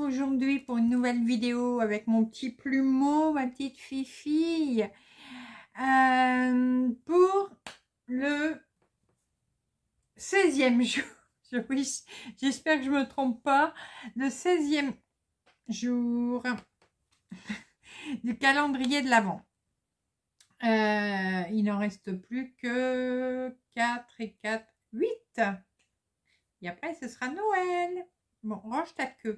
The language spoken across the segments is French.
aujourd'hui pour une nouvelle vidéo avec mon petit plumeau, ma petite fifille, euh, pour le 16e jour, j'espère que je ne me trompe pas, le 16e jour du calendrier de l'Avent. Euh, il n'en reste plus que 4 et 4, 8. Et après, ce sera Noël. Bon, range ta queue.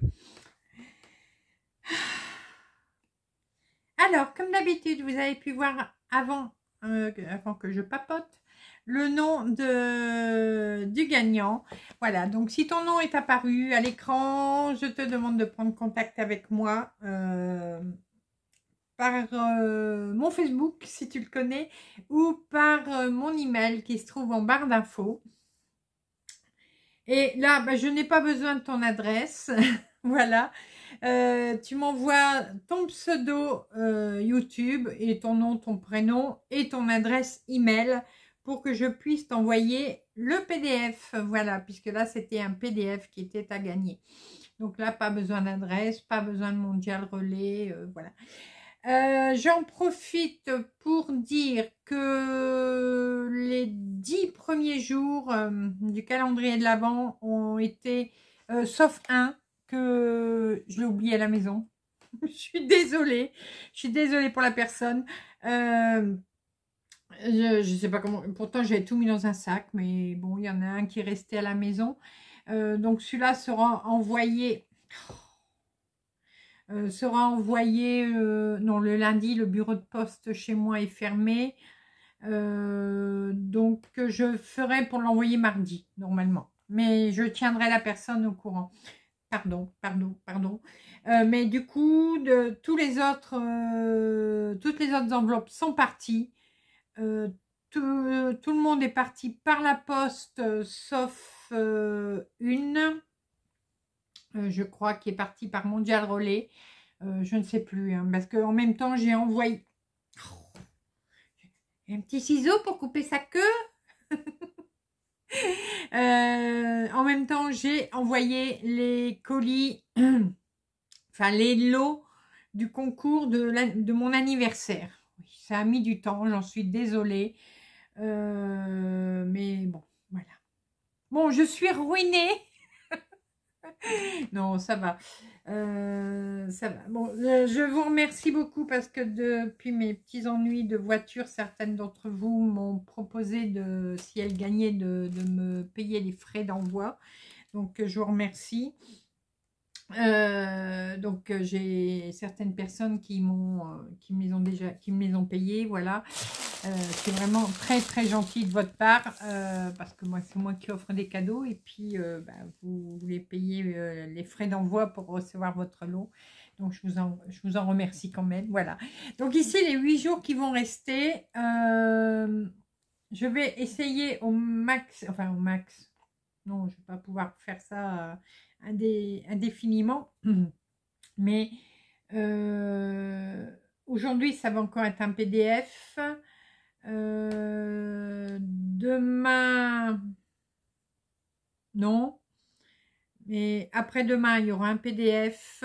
Alors, comme d'habitude, vous avez pu voir avant, euh, avant que je papote le nom de, du gagnant. Voilà, donc si ton nom est apparu à l'écran, je te demande de prendre contact avec moi euh, par euh, mon Facebook, si tu le connais, ou par mon email qui se trouve en barre d'infos. Et là, bah, je n'ai pas besoin de ton adresse. voilà. Euh, tu m'envoies ton pseudo euh, YouTube et ton nom, ton prénom et ton adresse email pour que je puisse t'envoyer le PDF. Voilà, puisque là, c'était un PDF qui était à gagner. Donc là, pas besoin d'adresse, pas besoin de mondial relais, euh, voilà. Euh, j'en profite pour dire que les dix premiers jours euh, du calendrier de l'Avent ont été, euh, sauf un, que je l'ai oublié à la maison. je suis désolée, je suis désolée pour la personne. je ne sais pas comment, pourtant j'avais tout mis dans un sac, mais bon, il y en a un qui est resté à la maison. donc celui-là sera envoyé... Oh, euh, sera envoyé, euh, non le lundi, le bureau de poste chez moi est fermé. Euh, donc je ferai pour l'envoyer mardi, normalement. Mais je tiendrai la personne au courant. Pardon, pardon, pardon. mais du coup, de, tous les autres, toutes les autres enveloppes sont parties. tout le monde est parti par la poste, sauf une euh, je crois, qu'il est parti par Mondial Relais. Euh, je ne sais plus, hein, Parce parce qu'en même temps, j'ai envoyé... Un petit ciseau pour couper sa queue euh, en même temps, j'ai envoyé les colis, enfin les lots du concours de, mon anniversaire. ça a mis du temps, j'en suis désolée. mais bon, voilà. Bon, je suis ruinée non, ça va. Euh, ça va. Bon, euh, je vous remercie beaucoup parce que depuis mes petits ennuis de voiture, certaines d'entre vous m'ont proposé, de, si elles gagnaient, de, me payer les frais d'envoi. Donc, je vous remercie. Euh, donc euh, j'ai certaines personnes qui m'ont euh, qui me les ont déjà qui me ont payées voilà c'est vraiment très très gentil de votre part parce que moi c'est moi qui offre des cadeaux et puis bah, vous voulez payer les frais d'envoi pour recevoir votre lot donc je vous en je vous en remercie quand même voilà donc ici les huit jours qui vont rester je vais essayer au max enfin au max non, je ne vais pas pouvoir faire ça euh, indéfiniment. Mais euh, aujourd'hui, ça va encore être un PDF. Euh, demain, non. Mais après-demain, il y aura un PDF.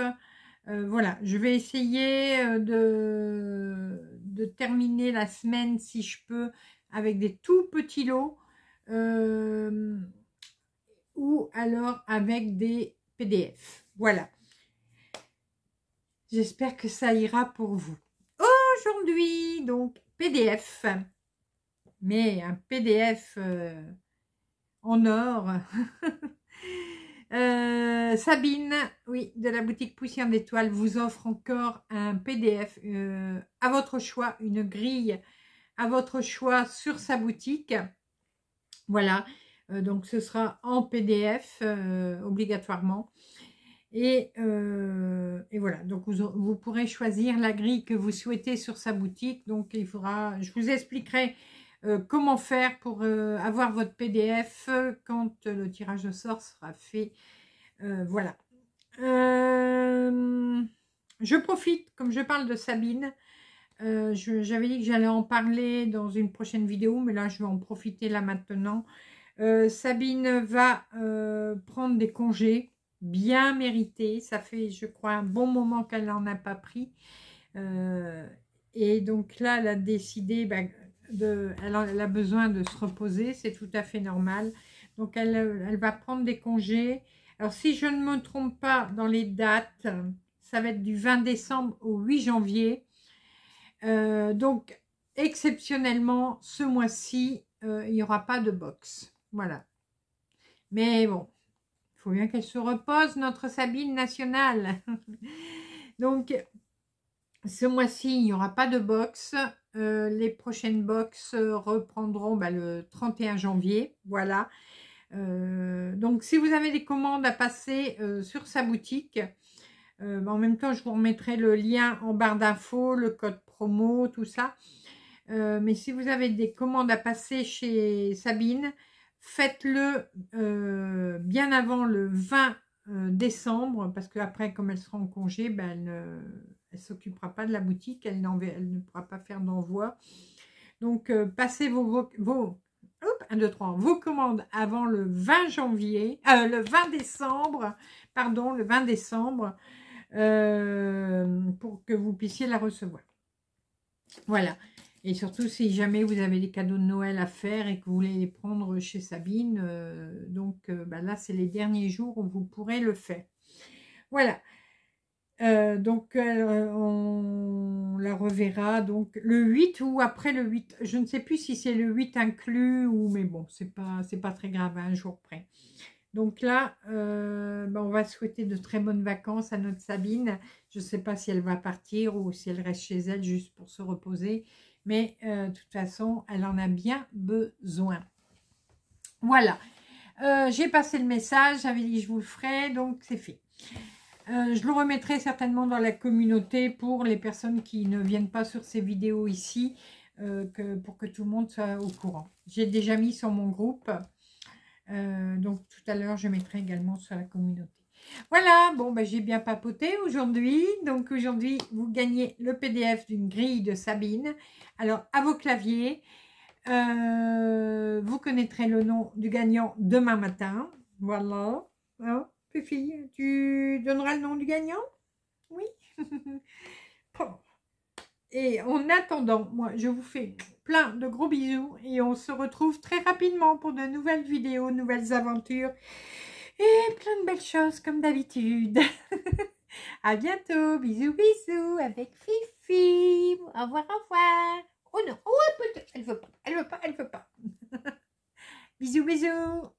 voilà, je vais essayer de, de, terminer la semaine, si je peux, avec des tout petits lots ou alors avec des PDF. Voilà. J'espère que ça ira pour vous. Aujourd'hui, donc, PDF. Mais un PDF euh, en or. Euh, Sabine, oui, de la boutique Poussière d'Étoiles, vous offre encore un PDF euh, à votre choix, une grille à votre choix sur sa boutique. Voilà. Euh, donc ce sera en PDF euh, obligatoirement. Euh, et, voilà, donc vous, vous, pourrez choisir la grille que vous souhaitez sur sa boutique. Donc il faudra, je vous expliquerai comment faire pour avoir votre PDF quand le tirage de sort sera fait. voilà. je profite, comme je parle de Sabine, j'avais dit que j'allais en parler dans une prochaine vidéo, mais là je vais en profiter là maintenant. Euh, Sabine va euh, prendre des congés bien mérités. Ça fait, je crois, un bon moment qu'elle n'en a pas pris. Euh, et donc là, elle a décidé, bah, de, elle, a besoin de se reposer, c'est tout à fait normal. Donc elle, va prendre des congés. Alors si je ne me trompe pas dans les dates, ça va être du 20 décembre au 8 janvier. donc exceptionnellement, ce mois-ci, il n'y aura pas de boxe. Voilà. Mais bon, il faut bien qu'elle se repose, notre Sabine nationale. Donc, ce mois-ci, il n'y aura pas de box. Euh, les prochaines box reprendront bah, le 31 janvier. Voilà. Euh, donc, si vous avez des commandes à passer euh, sur sa boutique, bah, en même temps, je vous remettrai le lien en barre d'infos, le code promo, tout ça. mais si vous avez des commandes à passer chez Sabine, Faites-le euh, bien avant le 20 euh, décembre, parce qu'après, comme elle sera en congé, ben, elle ne s'occupera pas de la boutique, elle, ne pourra pas faire d'envoi. Donc, euh, passez vos, vos, vos commandes avant le 20 janvier, le 20 décembre, pardon, le 20 décembre, pour que vous puissiez la recevoir. Voilà. Et surtout, si jamais vous avez des cadeaux de Noël à faire et que vous voulez les prendre chez Sabine, euh, donc euh, bah là, c'est les derniers jours où vous pourrez le faire. Voilà. Euh, donc, on la reverra donc le 8 ou après le 8. Je ne sais plus si c'est le 8 inclus ou... Mais bon, c'est pas, pas très grave, un jour près. Donc là, bah, on va souhaiter de très bonnes vacances à notre Sabine. Je ne sais pas si elle va partir ou si elle reste chez elle juste pour se reposer mais euh, de toute façon, elle en a bien besoin. Voilà, euh, j'ai passé le message, j'avais dit je vous le ferai, donc c'est fait. Euh, je le remettrai certainement dans la communauté pour les personnes qui ne viennent pas sur ces vidéos ici, pour que tout le monde soit au courant. J'ai déjà mis sur mon groupe, donc tout à l'heure je mettrai également sur la communauté. Voilà, bon, ben, j'ai bien papoté aujourd'hui. Donc aujourd'hui, vous gagnez le PDF d'une grille de Sabine. Alors, à vos claviers, euh, vous connaîtrez le nom du gagnant demain matin. Voilà. Hein, oh, Puffy, tu donneras le nom du gagnant Oui Et en attendant, moi, je vous fais plein de gros bisous et on se retrouve très rapidement pour de nouvelles vidéos, nouvelles aventures et plein de belles choses comme d'habitude. à bientôt, bisous bisous avec Fifi. Au revoir, au revoir. Oh non, oh, elle veut pas, elle veut pas, elle veut pas. bisous bisous.